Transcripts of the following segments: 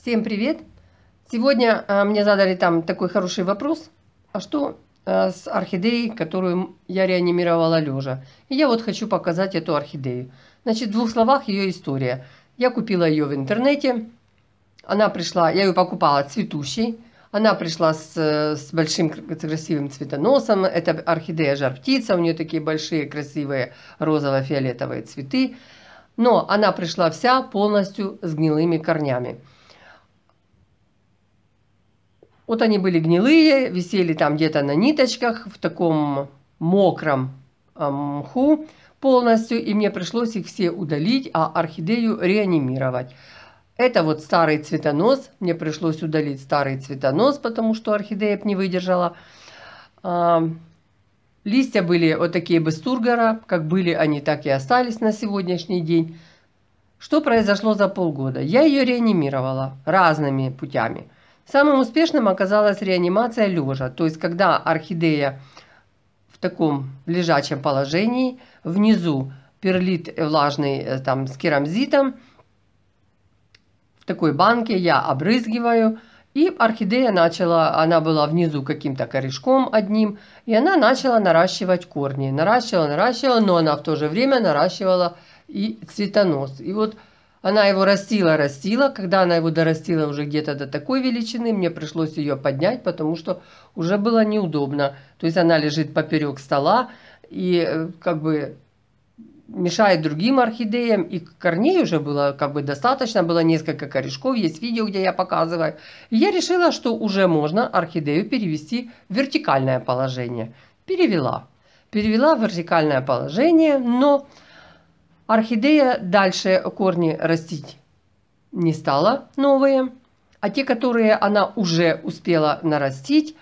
Всем привет! Сегодня а, мне задали там такой хороший вопрос. А что а, с орхидеей, которую я реанимировала лежа? И я вот хочу показать эту орхидею. Значит, в двух словах ее история. Я купила ее в интернете. Она пришла, я ее покупала цветущей. Она пришла с, э, с большим красивым цветоносом. Это орхидея жар-птица. У нее такие большие красивые розово-фиолетовые цветы. Но она пришла вся полностью с гнилыми корнями. Вот они были гнилые, висели там где-то на ниточках в таком мокром а, мху полностью, и мне пришлось их все удалить, а орхидею реанимировать. Это вот старый цветонос, мне пришлось удалить старый цветонос, потому что орхидея не выдержала. А, листья были вот такие бастургара, как были они, так и остались на сегодняшний день. Что произошло за полгода? Я ее реанимировала разными путями – Самым успешным оказалась реанимация лежа, то есть когда орхидея в таком лежачем положении, внизу перлит влажный э, там, с керамзитом, в такой банке я обрызгиваю, и орхидея начала, она была внизу каким-то корешком одним, и она начала наращивать корни. Наращивала, наращивала, но она в то же время наращивала и цветонос. И вот она его растила, растила. Когда она его дорастила уже где-то до такой величины, мне пришлось ее поднять, потому что уже было неудобно. То есть она лежит поперек стола и э, как бы мешает другим орхидеям, и корней уже было как бы достаточно, было несколько корешков, есть видео, где я показываю. И я решила, что уже можно орхидею перевести в вертикальное положение. Перевела. Перевела в вертикальное положение, но Орхидея дальше корни растить не стала новые, а те, которые она уже успела нарастить,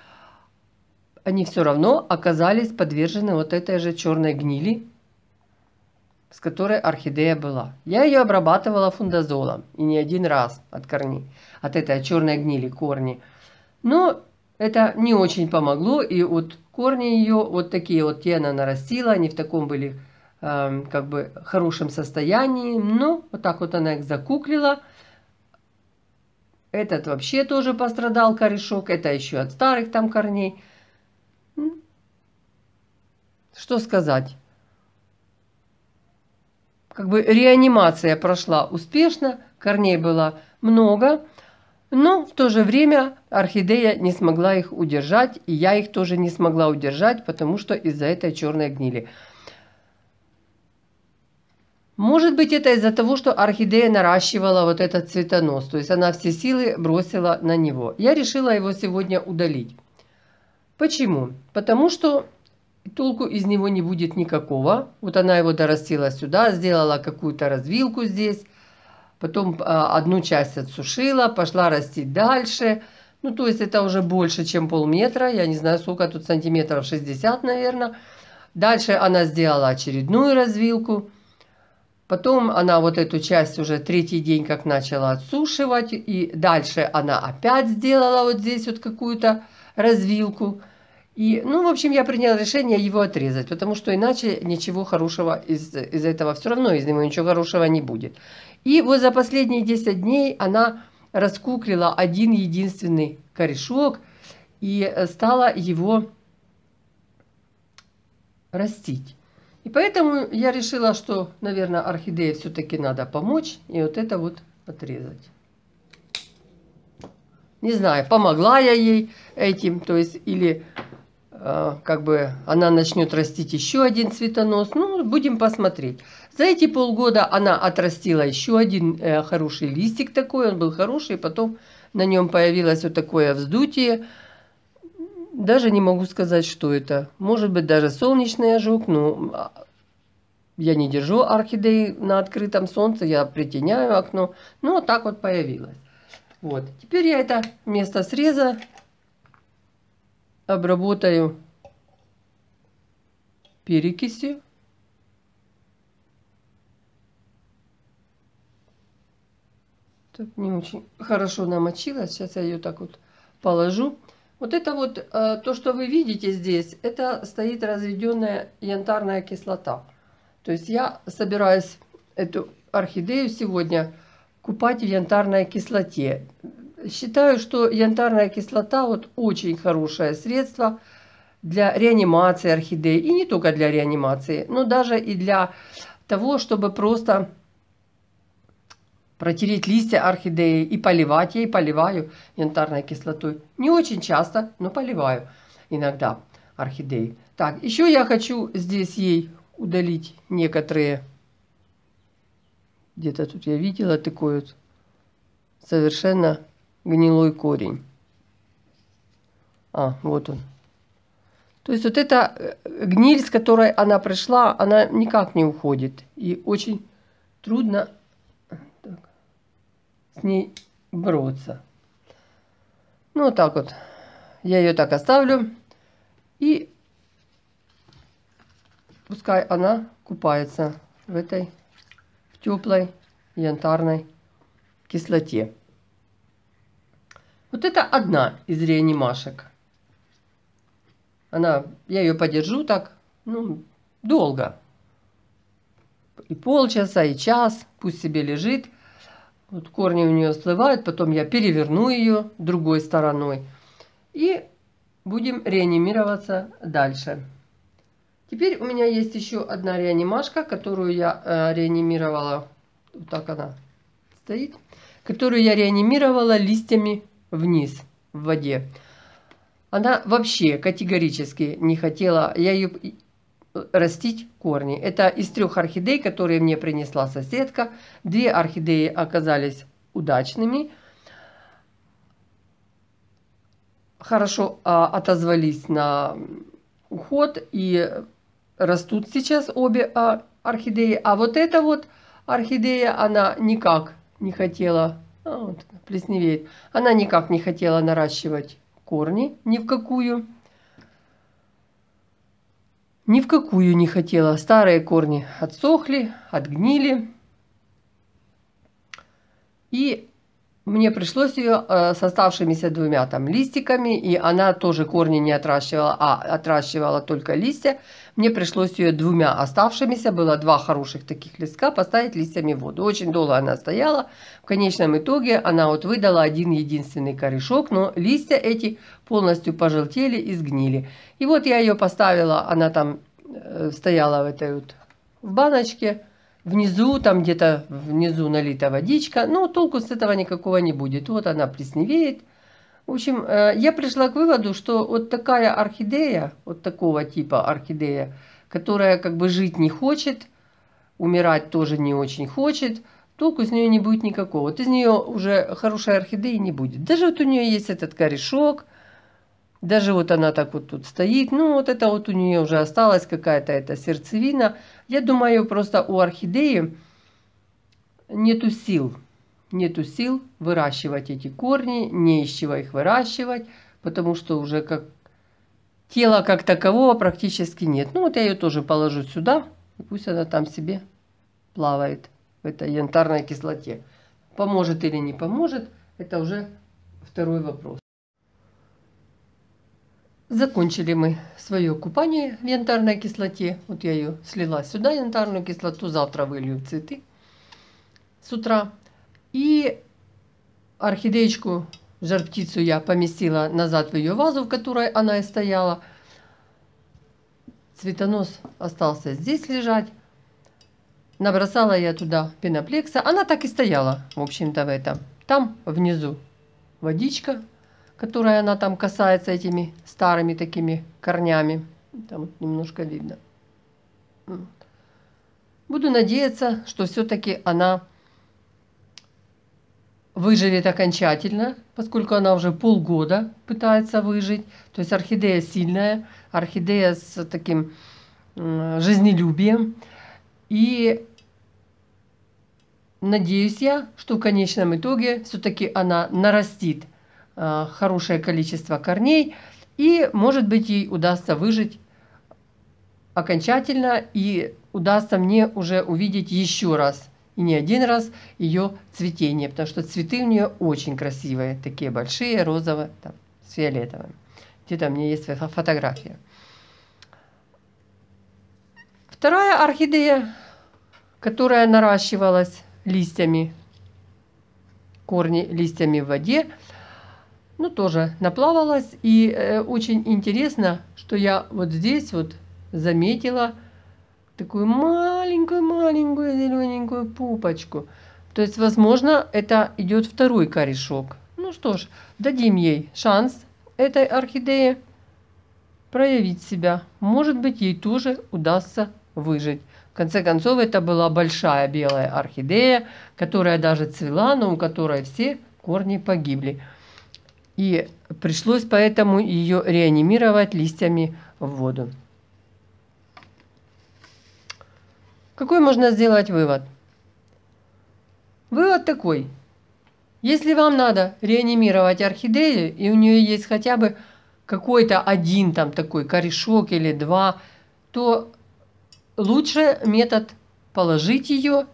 они все равно оказались подвержены вот этой же черной гнили, с которой орхидея была. Я ее обрабатывала фундазолом и не один раз от корней, от этой черной гнили корни. Но это не очень помогло, и вот корни ее вот такие вот те она нарастила, они в таком были Эм, как бы хорошем состоянии, но ну, вот так вот она их закуклила. Этот вообще тоже пострадал корешок, это еще от старых там корней. Что сказать? Как бы реанимация прошла успешно, корней было много, но в то же время орхидея не смогла их удержать, и я их тоже не смогла удержать, потому что из-за этой черной гнили. Может быть, это из-за того, что орхидея наращивала вот этот цветонос, то есть она все силы бросила на него. Я решила его сегодня удалить. Почему? Потому что толку из него не будет никакого. Вот она его дорастила сюда, сделала какую-то развилку здесь, потом а, одну часть отсушила, пошла расти дальше. Ну, то есть это уже больше, чем полметра, я не знаю, сколько тут сантиметров, 60, наверное. Дальше она сделала очередную развилку. Потом она вот эту часть уже третий день как начала отсушивать, и дальше она опять сделала вот здесь вот какую-то развилку. И, ну, в общем, я приняла решение его отрезать, потому что иначе ничего хорошего из, из этого все равно, из него ничего хорошего не будет. И вот за последние 10 дней она раскуклила один единственный корешок и стала его растить. И поэтому я решила, что, наверное, орхидея все-таки надо помочь и вот это вот отрезать. Не знаю, помогла я ей этим, то есть, или э, как бы она начнет растить еще один цветонос. Ну, будем посмотреть. За эти полгода она отрастила еще один э, хороший листик такой, он был хороший, потом на нем появилось вот такое вздутие. Даже не могу сказать, что это. Может быть, даже солнечный ожог, но а, я не держу орхидеи на открытом солнце, я притеняю окно. Ну, вот так вот появилось. Вот. Теперь я это место среза обработаю перекисью. Так не очень хорошо намочилась. Сейчас я ее так вот положу. Вот это вот, э, то, что вы видите здесь, это стоит разведенная янтарная кислота. То есть я собираюсь эту орхидею сегодня купать в янтарной кислоте. Считаю, что янтарная кислота вот очень хорошее средство для реанимации орхидеи. И не только для реанимации, но даже и для того, чтобы просто протереть листья орхидеи и поливать. Я и поливаю янтарной кислотой. Не очень часто, но поливаю иногда орхидеи. Так, еще я хочу здесь ей удалить некоторые. Где-то тут я видела такой вот совершенно гнилой корень. А, вот он. То есть вот эта э, гниль, с которой она пришла, она никак не уходит. И очень трудно с ней бороться. Ну, так вот. Я ее так оставлю. И пускай она купается в этой в теплой янтарной кислоте. Вот это одна из реанимашек. Она, я ее подержу так, ну, долго. И полчаса, и час, пусть себе лежит. Вот корни у нее сливают, потом я переверну ее другой стороной. И будем реанимироваться дальше. Теперь у меня есть еще одна реанимашка, которую я э, реанимировала. Вот так она стоит. Которую я реанимировала листьями вниз в воде. Она вообще категорически не хотела. Я ее растить корни. Это из трех орхидей, которые мне принесла соседка. Две орхидеи оказались удачными, хорошо а, отозвались на уход и растут сейчас обе а, орхидеи. А вот эта вот орхидея, она никак не хотела, а, вот, плесневеет, она никак не хотела наращивать корни ни в какую. Ни в какую не хотела. Старые корни отсохли, отгнили. И мне пришлось ее э, с оставшимися двумя там листиками, и она тоже корни не отращивала, а отращивала только листья. Мне пришлось ее двумя оставшимися, было два хороших таких листка, поставить листьями в воду. Очень долго она стояла. В конечном итоге она вот выдала один единственный корешок, но листья эти полностью пожелтели и сгнили. И вот я ее поставила, она там э, стояла в этой вот в баночке, внизу, там где-то внизу налита водичка, но толку с этого никакого не будет. Вот она плесневеет. В общем, э, я пришла к выводу, что вот такая орхидея, вот такого типа орхидея, которая как бы жить не хочет, умирать тоже не очень хочет, толку с нее не будет никакого. Вот из нее уже хорошей орхидеи не будет. Даже вот у нее есть этот корешок – даже вот она так вот тут стоит. Ну, вот это вот у нее уже осталась какая-то эта сердцевина. Я думаю, просто у орхидеи нету сил. Нету сил выращивать эти корни, не из чего их выращивать, потому что уже как тела как такового практически нет. Ну, вот я ее тоже положу сюда, и пусть она там себе плавает в этой янтарной кислоте. Поможет или не поможет, это уже второй вопрос. Закончили мы свое купание в янтарной кислоте. Вот я ее слила сюда, янтарную кислоту. Завтра вылью цветы с утра. И орхидеечку, жар-птицу я поместила назад в ее вазу, в которой она и стояла. Цветонос остался здесь лежать. Набросала я туда пеноплекса. Она так и стояла, в общем-то, в этом. Там внизу водичка которая она там касается этими старыми такими корнями. Там вот немножко видно. Буду надеяться, что все-таки она выживет окончательно, поскольку она уже полгода пытается выжить. То есть орхидея сильная, орхидея с таким жизнелюбием. И надеюсь я, что в конечном итоге все-таки она нарастит – Э, хорошее количество корней, и, может быть, ей удастся выжить окончательно, и удастся мне уже увидеть еще раз, и не один раз, ее цветение, потому что цветы у нее очень красивые, такие большие, розовые, там, с фиолетовым. Где-то у меня есть фотография. Вторая орхидея, которая наращивалась листьями, корни листьями в воде – ну, тоже наплавалась. И э, очень интересно, что я вот здесь вот заметила такую маленькую-маленькую зелененькую пупочку. То есть, возможно, это идет второй корешок. Ну что ж, дадим ей шанс этой орхидеи проявить себя. Может быть, ей тоже удастся выжить. В конце концов, это была большая белая орхидея, которая даже цвела, но у которой все корни погибли и пришлось поэтому ее реанимировать листьями в воду. Какой можно сделать вывод? Вывод такой. Если вам надо реанимировать орхидею, и у нее есть хотя бы какой-то один там такой корешок или два, то лучше метод положить ее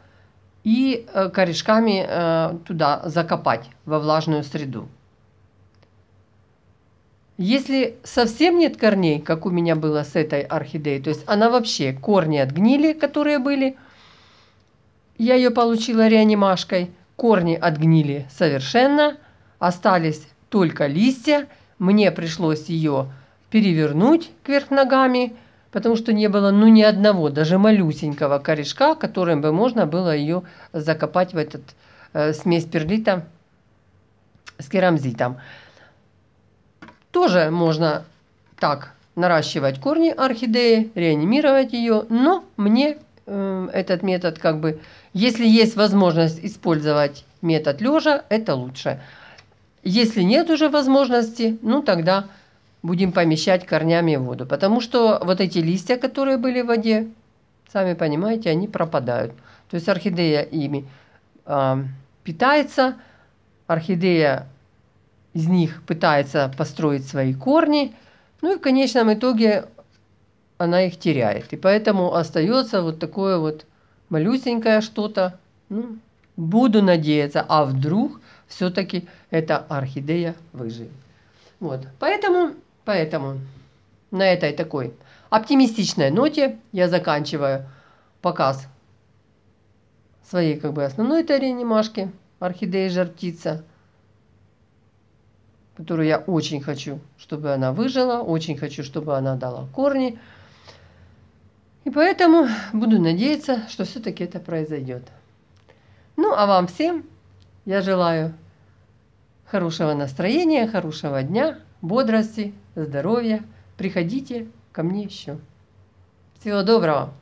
и э, корешками э, туда закопать во влажную среду. Если совсем нет корней, как у меня было с этой орхидеей, то есть она вообще корни отгнили, которые были, я ее получила реанимашкой, корни отгнили совершенно, остались только листья, мне пришлось ее перевернуть кверх ногами, потому что не было ну ни одного, даже малюсенького корешка, которым бы можно было ее закопать в этот э, смесь перлита с керамзитом. Тоже можно так наращивать корни орхидеи, реанимировать ее, но мне э, этот метод как бы, если есть возможность использовать метод лежа, это лучше. Если нет уже возможности, ну тогда будем помещать корнями в воду, потому что вот эти листья, которые были в воде, сами понимаете, они пропадают. То есть орхидея ими э, питается, орхидея из них пытается построить свои корни, ну и в конечном итоге она их теряет. И поэтому остается вот такое вот малюсенькое что-то. Ну, буду надеяться, а вдруг все-таки эта орхидея выживет. Вот, поэтому, поэтому на этой такой оптимистичной ноте я заканчиваю показ своей как бы основной этой анимашки орхидеи жар птица которую я очень хочу, чтобы она выжила, очень хочу, чтобы она дала корни. И поэтому буду надеяться, что все-таки это произойдет. Ну а вам всем я желаю хорошего настроения, хорошего дня, бодрости, здоровья. Приходите ко мне еще. Всего доброго!